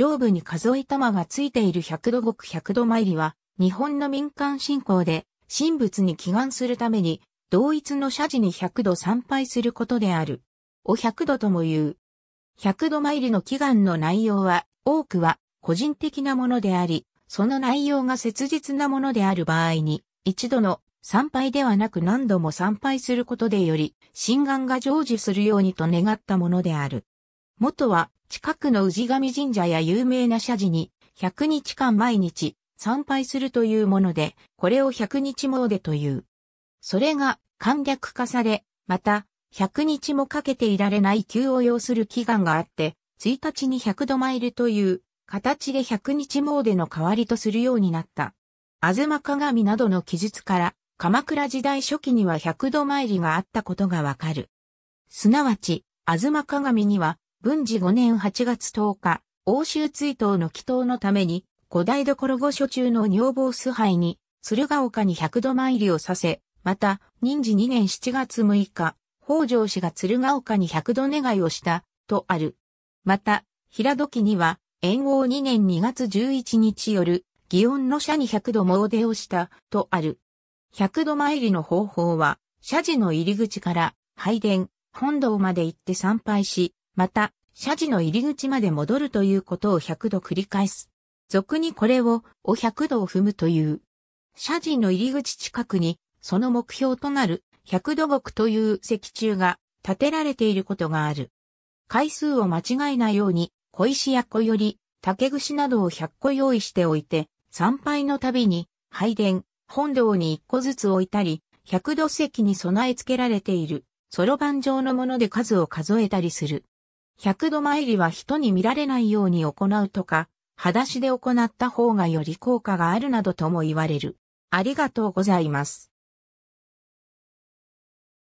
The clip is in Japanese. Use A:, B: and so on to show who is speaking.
A: 上部に数え玉がついている百度0百度参りは、日本の民間信仰で、神仏に祈願するために、同一の社寺に百度参拝することである。お百度とも言う。百度参りの祈願の内容は、多くは個人的なものであり、その内容が切実なものである場合に、一度の参拝ではなく何度も参拝することでより、心願が成就するようにと願ったものである。元は近くの氏神神社や有名な社寺に100日間毎日参拝するというもので、これを100日詣という。それが簡略化され、また100日もかけていられない急を要する祈願があって、1日に100度参るという形で100日詣の代わりとするようになった。あずま鏡などの記述から、鎌倉時代初期には100度参りがあったことがわかる。すなわち、あずま鏡には、文治5年8月10日、欧州追悼の祈祷のために、五台所御所中の女房崇拝に、鶴岡に百度参りをさせ、また、任治2年7月6日、北条氏が鶴岡に百度願いをした、とある。また、平戸には、炎王2年2月11日夜、祇園の社に百度詣出をした、とある。百度参りの方法は、社寺の入り口から、拝殿、本堂まで行って参拝し、また、謝辞の入り口まで戻るということを100度繰り返す。俗にこれを、お100度を踏むという。謝辞の入り口近くに、その目標となる、100度木という石柱が建てられていることがある。回数を間違えないように、小石や小より、竹串などを100個用意しておいて、参拝のたびに、拝殿、本堂に1個ずつ置いたり、100度石に備え付けられている、そろばん状のもので数を数えたりする。100度参りは人に見られないように行うとか、裸足で行った方がより効果があるなどとも言われる。ありがとうございます。